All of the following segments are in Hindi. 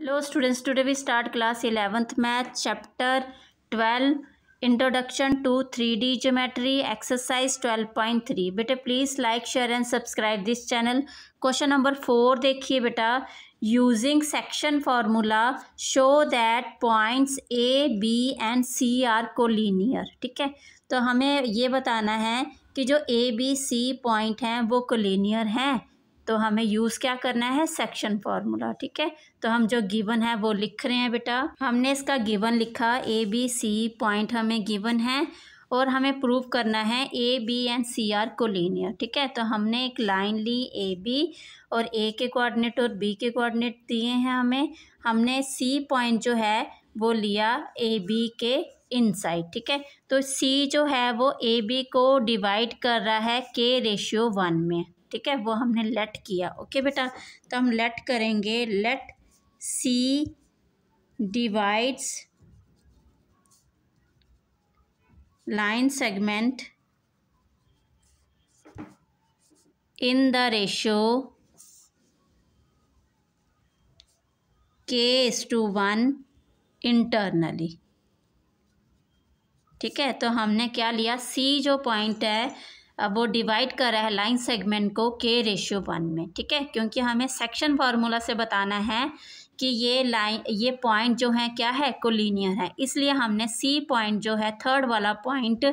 hello students today we start class eleventh math chapter twelve introduction to three D geometry exercise twelve point three बेटे please like share and subscribe this channel question number four देखिए बेटा using section formula show that points A B and C are को ठीक है तो हमें ये बताना है कि जो ए बी सी पॉइंट हैं वो कोलिनियर हैं तो हमें यूज़ क्या करना है सेक्शन फार्मूला ठीक है तो हम जो गिवन है वो लिख रहे हैं बेटा हमने इसका गिवन लिखा ए बी सी पॉइंट हमें गिवन है और हमें प्रूव करना है A B and C are collinear ठीक है तो हमने एक लाइन ली ए बी और ए के कोऑर्डिनेट और बी के कोऑर्डिनेट दिए हैं हमें हमने सी पॉइंट जो है वो लिया ए बी के इनसाइड ठीक है तो सी जो है वो ए बी को डिवाइड कर रहा है के रेशियो वन में ठीक है वो हमने लेट किया ओके बेटा तो हम लेट करेंगे let C divides line segment in the ratio K as to one internally ठीक है तो हमने क्या लिया सी जो पॉइंट है वो डिवाइड कर रहा है लाइन सेगमेंट को के रेशियो वन में ठीक है क्योंकि हमें सेक्शन फार्मूला से बताना है कि ये लाइन ये पॉइंट जो है क्या है कोलिनियर है इसलिए हमने सी पॉइंट जो है थर्ड वाला पॉइंट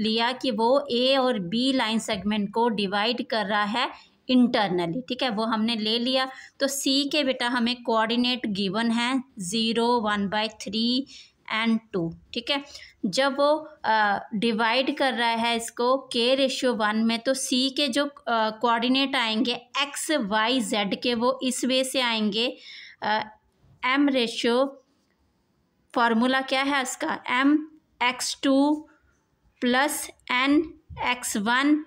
लिया कि वो ए और बी लाइन सेगमेंट को डिवाइड कर रहा है इंटरनली ठीक है वो हमने ले लिया तो सी के बेटा हमें कोऑर्डिनेट गिवन है zero one by three and two ठीक है जब वो डिवाइड कर रहा है इसको के रेशियो वन में तो सी के जो कोऑर्डिनेट आएंगे एक्स वाई जेड के वो इस वे से आएंगे एम रेशियो फार्मूला क्या है इसका M X two plus N X one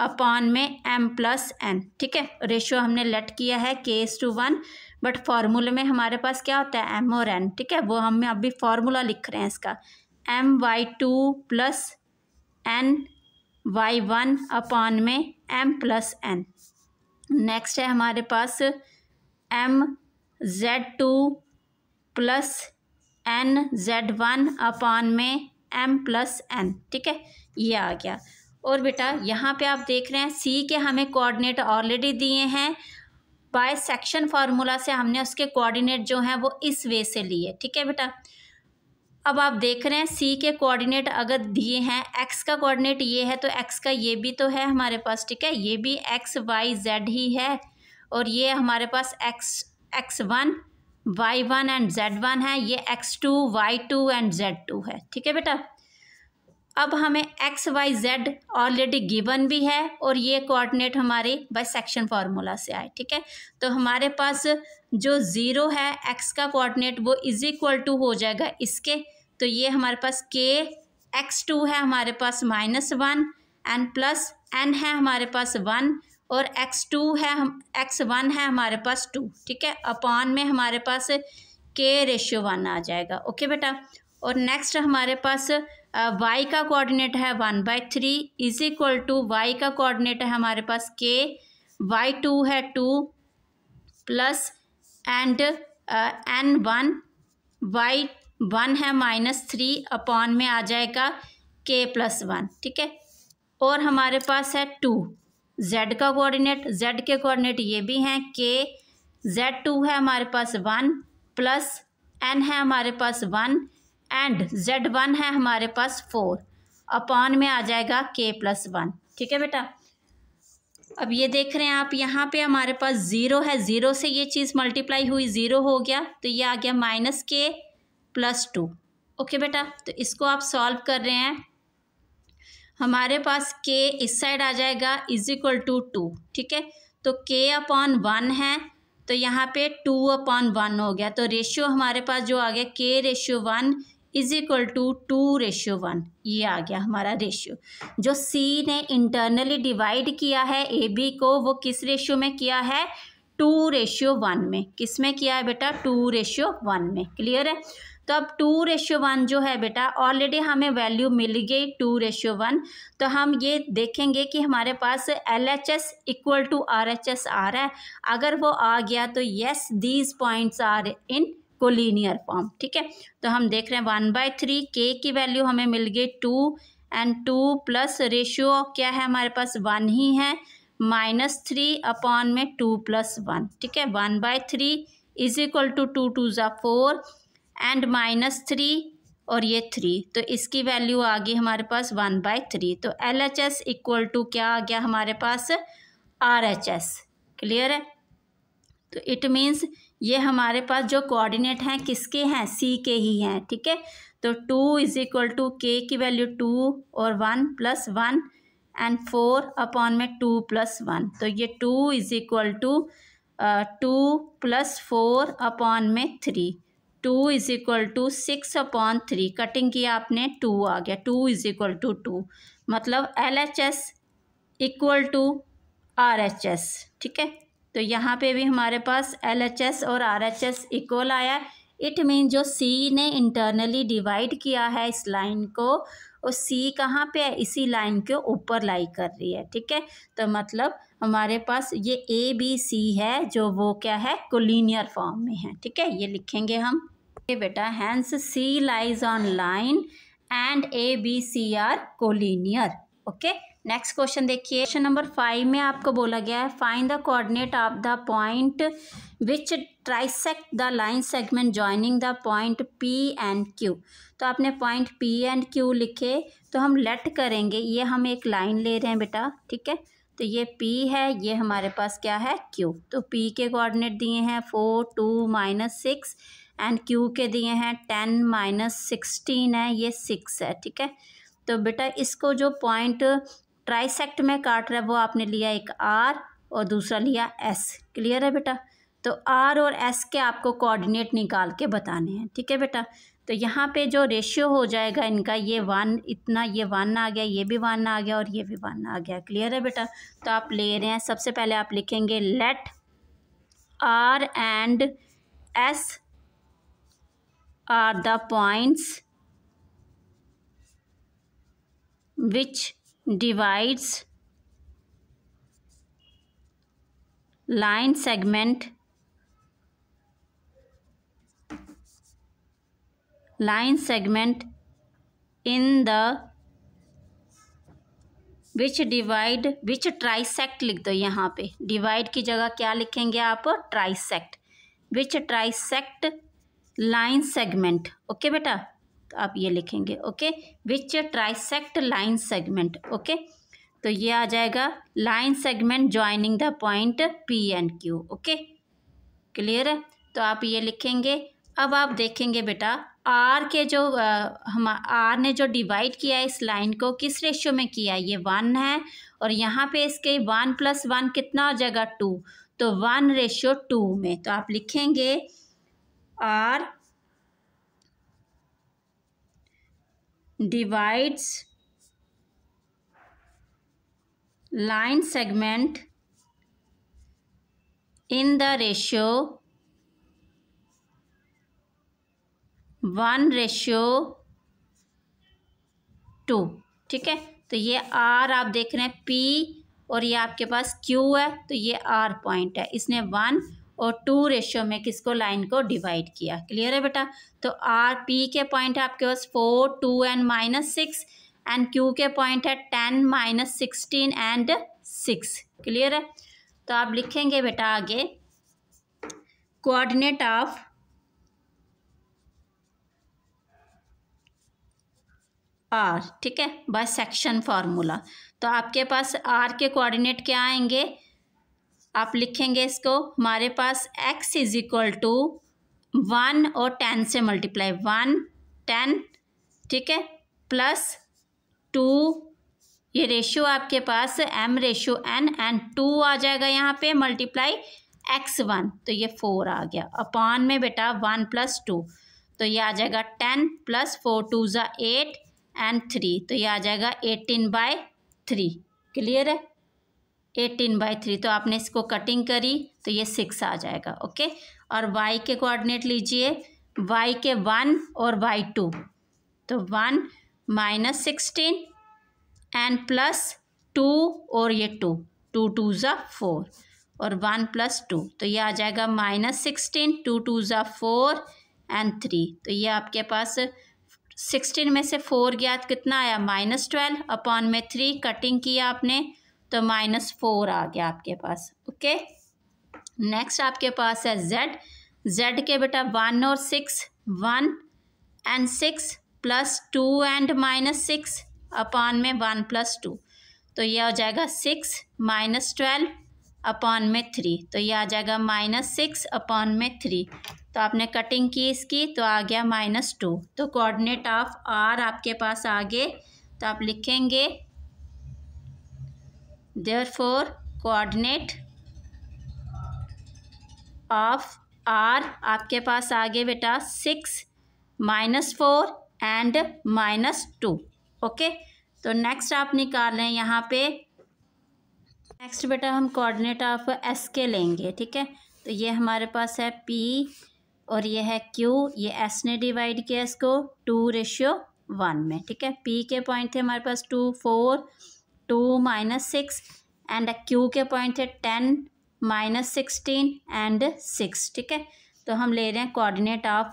upon में एम प्लस एन ठीक है रेशियो हमने लेट किया है के एस टू वन बट फार्मूले में हमारे पास क्या होता है एम और एन ठीक है वो हम अभी फार्मूला लिख रहे हैं इसका M Y two plus N Y one upon में एम प्लस एन नेक्स्ट है हमारे पास M Z two plus N Z one upon में एम प्लस एन ठीक है ये आ गया और बेटा यहाँ पे आप देख रहे हैं सी के हमें कोऑर्डिनेट ऑलरेडी दिए हैं बाय सेक्शन फार्मूला से हमने उसके कोऑर्डिनेट जो हैं वो इस वे से लिए ठीक है बेटा अब आप देख रहे हैं सी के कोऑर्डिनेट अगर दिए हैं एक्स का कोऑर्डिनेट ये है तो एक्स का ये भी तो है हमारे पास ठीक है ये भी एक्स वाई जेड ही है और ये हमारे पास X X one Y one and Z one है ये X two Y two and Z two है ठीक है बेटा अब हमें X Y Z already given भी है और ये कोऑर्डिनेट हमारे बाई सेक्शन फार्मूला से आए ठीक है तो हमारे पास जो ज़ीरो है एक्स का कोऑर्डिनेट वो इज इक्वल टू हो जाएगा इसके तो ये हमारे पास के एक्स टू है हमारे पास minus one N plus N है हमारे पास वन और एक्स टू है हम एक्स वन है हमारे पास टू ठीक है अपॉन में हमारे पास के रेशियो वन आ जाएगा ओके बेटा और नेक्स्ट हमारे पास वाई का कोऑर्डिनेट है one by three is equal to Y का कोऑर्डिनेट है हमारे पास के वाई टू है two plus and N one Y one है माइनस थ्री अपॉन में आ जाएगा के प्लस वन ठीक है और हमारे पास है टू जेड का कोऑर्डिनेट जेड के कोऑर्डिनेट ये भी हैं के जेड टू है हमारे पास वन प्लस एन है हमारे पास वन एंड जेड वन है हमारे पास फोर अपॉन में आ जाएगा के प्लस वन ठीक है बेटा अब ये देख रहे हैं आप यहाँ पे हमारे पास ज़ीरो है ज़ीरो से ये चीज़ मल्टीप्लाई हुई ज़ीरो हो गया तो ये आ गया माइनस के प्लस टू ओके बेटा तो इसको आप सॉल्व कर रहे हैं हमारे पास के इस साइड आ जाएगा इज इक्वल टू टू ठीक है तो के अपॉन वन है तो यहाँ पे टू अपॉन वन हो गया तो रेशियो हमारे पास जो आ गया K ratio one is equal to two ratio one ये आ गया हमारा रेशियो जो सी ने इंटरनली डिवाइड किया है ए बी को वो किस रेशियो में किया है टू रेशियो वन में किस में किया है बेटा टू रेशियो वन में क्लियर है तो अब टू रेशियो वन जो है बेटा ऑलरेडी हमें वैल्यू मिल गई टू रेशियो वन तो हम ये देखेंगे कि हमारे पास L H S equal to R H S आ रहा है अगर वो आ गया तो yes these points are in collinear form ठीक है तो हम देख रहे हैं वन बाय थ्री के की वैल्यू हमें मिल गई two and two plus ratio क्या है हमारे पास वन ही है माइनस थ्री अपॉन में टू प्लस वन ठीक है one by three is equal to two two ज़ा फोर एंड माइनस थ्री और ये थ्री तो इसकी वैल्यू आ गई हमारे पास वन बाय थ्री तो L H S equal to क्या आ गया हमारे पास आर एच एस क्लियर है तो इट मीन्स ये हमारे पास जो कोऑर्डिनेट हैं किसके हैं सी के ही हैं ठीक है तो to is equal to K की वैल्यू टू और one plus one and four upon में टू प्लस वन तो ये two is equal to two plus four upon में three two is equal to six upon three cutting किया आपने टू आ गया two is equal to two मतलब L H S equal to R H S ठीक है तो यहाँ पे भी हमारे पास एल एच एस और आर एच एस इक्वल आया इट मीन जो सी ने इंटरनली डिवाइड किया है इस लाइन को और सी कहाँ पे है इसी लाइन के ऊपर लाई कर रही है ठीक है तो मतलब हमारे पास ये ए बी सी है जो वो क्या है कोलिनियर फॉर्म में है ठीक है ये लिखेंगे हम ये बेटा hence C lies on line and A B C are collinear okay next question देखिए क्वेश्चन नंबर फाइव में आपको बोला गया है find the coordinate of the point which trisect the line segment joining the point P and Q तो आपने पॉइंट पी एंड क्यू लिखे तो हम लेट करेंगे ये हम एक लाइन ले रहे हैं बेटा ठीक है तो ये P है ये हमारे पास क्या है Q तो P के कोऑर्डिनेट दिए हैं four two minus six and Q के दिए हैं टेन माइनस सिक्सटीन है ये सिक्स है ठीक है तो बेटा इसको जो पॉइंट ट्राइसेक्ट में काट रहा है वो आपने लिया एक आर और दूसरा लिया एस क्लियर है बेटा तो आर और एस के आपको कोऑर्डिनेट निकाल के बताने हैं ठीक है बेटा तो यहाँ पे जो रेशियो हो जाएगा इनका ये वन इतना ये वन आ गया ये भी वन आ गया और ये भी वन आ गया क्लियर है बेटा तो आप ले रहे हैं सबसे पहले आप लिखेंगे let R and S are the points which divides line segment line segment in the which divide which trisect लिख दो यहाँ पे डिवाइड की जगह क्या लिखेंगे आप trisect which trisect line segment okay बेटा तो आप ये लिखेंगे okay which trisect line segment okay तो ये आ जाएगा line segment joining the point P and Q okay clear है तो आप ये लिखेंगे अब आप देखेंगे बेटा आर के जो हम आर ने जो डिवाइड किया है इस लाइन को किस रेशियो में किया है ये वन है और यहाँ पे इसके वन प्लस वन कितना हो जाएगा टू तो वन रेशियो टू में तो आप लिखेंगे R divides line segment in the ratio 1 ratio two ठीक है तो ये आर आप देख रहे हैं पी और ये आपके पास क्यू है तो ये आर पॉइंट है इसने वन और टू रेशियो में किसको लाइन को डिवाइड किया क्लियर है बेटा तो आर पी के पॉइंट है आपके पास four two and minus six and Q के पॉइंट है ten minus sixteen and six clear है तो आप लिखेंगे बेटा आगे कोऑर्डिनेट ऑफ आर ठीक है बाय सेक्शन फार्मूला तो आपके पास आर के कोऑर्डिनेट क्या आएंगे आप लिखेंगे इसको हमारे पास x is equal to one और टेन से मल्टीप्लाई वन टेन ठीक है प्लस टू ये रेशियो आपके पास m ratio n and two आ जाएगा यहाँ पे मल्टीप्लाई एक्स वन तो ये फोर आ गया अपॉन में बेटा वन प्लस टू तो ये आ जाएगा टेन प्लस फोर टू ज़ा एट एंड थ्री तो ये आ जाएगा एटीन बाय थ्री क्लियर है एटीन बाई थ्री तो आपने इसको कटिंग करी तो ये सिक्स आ जाएगा ओके और वाई के कोऑर्डिनेट लीजिए वाई के वन और वाई टू तो one minus sixteen and plus two और ये टू टू टू ज़ा फोर और वन प्लस टू तो ये आ जाएगा माइनस सिक्सटीन टू टू ज़ा फोर एंड थ्री तो ये आपके पास सिक्सटीन में से फोर गया कितना आया माइनस ट्वेल्व अपॉन में थ्री कटिंग किया आपने तो माइनस फोर आ गया आपके पास ओके नेक्स्ट आपके पास है जेड जेड के बेटा वन और six one and six plus two and minus six upon में वन प्लस टू तो ये हो जाएगा सिक्स माइनस ट्वेल्व अपान में थ्री तो ये आ जाएगा माइनस सिक्स अपॉन में थ्री तो आपने कटिंग की इसकी तो आ गया माइनस टू तो कोऑर्डिनेट ऑफ आर आपके पास आगे तो आप लिखेंगे therefore coordinate of r आपके पास आगे बेटा six minus four and minus two okay तो नेक्स्ट आप निकाल लें यहाँ पे नेक्स्ट बेटा हम कोऑर्डिनेट ऑफ एस के लेंगे ठीक है तो ये हमारे पास है पी और ये है क्यू ये एस ने डिवाइड किया इसको टू रेशियो वन में ठीक है पी के पॉइंट थे हमारे पास two four two minus six and Q के पॉइंट थे ten minus sixteen and six ठीक है तो हम ले रहे हैं coordinate of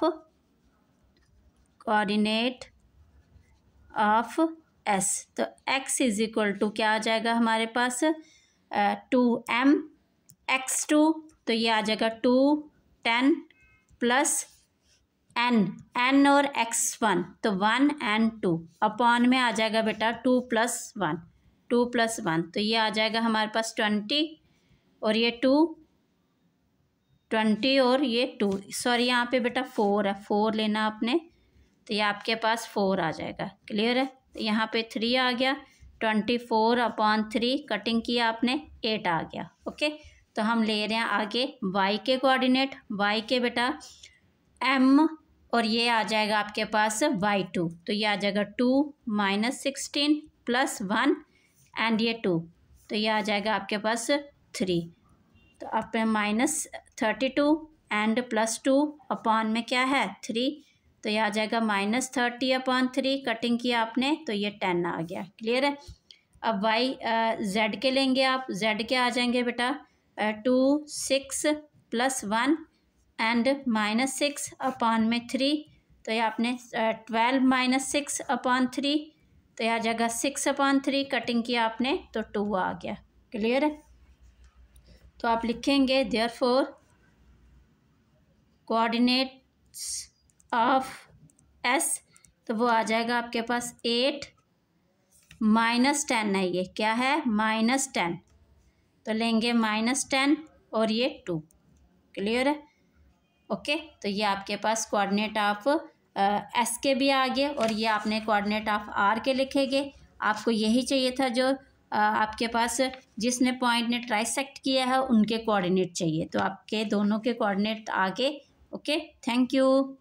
coordinate of S तो एक्स इज इक्वल टू क्या आ जाएगा हमारे पास टू एम एक्स टू तो ये आ जाएगा two ten plus N N और एक्स वन तो वन एंड टू अपॉन में आ जाएगा बेटा two plus one two plus one तो ये आ जाएगा हमारे पास ट्वेंटी और ये टू ट्वेंटी और ये टू सॉरी यहाँ पे बेटा फोर है फोर लेना आपने तो ये आपके पास फोर आ जाएगा क्लियर है तो यहाँ पे थ्री आ गया twenty four upon three cutting किया आपने एट आ गया ओके तो हम ले रहे हैं आगे वाई के कोऑर्डिनेट वाई के बेटा एम और ये आ जाएगा आपके पास वाई टू तो ये आ जाएगा two minus sixteen plus one and ये टू तो ये आ जाएगा आपके पास थ्री तो आप minus thirty two and plus two upon में क्या है थ्री तो ये आ जाएगा minus thirty upon three cutting किया आपने तो ये टेन आ गया क्लियर है अब वाई जेड uh, के लेंगे आप जेड के आ जाएंगे बेटा two six plus one and minus six upon में थ्री तो ये आपने twelve minus six upon three तो आ जाएगा सिक्स अपॉन थ्री कटिंग किया आपने तो टू आ गया क्लियर है तो आप लिखेंगे therefore coordinates of S तो वो आ जाएगा आपके पास एट माइनस टेन है ये क्या है माइनस टेन तो लेंगे माइनस टेन और ये टू क्लियर है ओके तो ये आपके पास कोऑर्डिनेट ऑफ एस के भी आ गए और ये आपने कोऑर्डिनेट ऑफ आर के लिखेंगे आपको यही चाहिए था जो आपके पास जिसने पॉइंट ने ट्राइसेक्ट किया है उनके कोऑर्डिनेट चाहिए तो आपके दोनों के कोऑर्डिनेट आगे ओके थैंक यू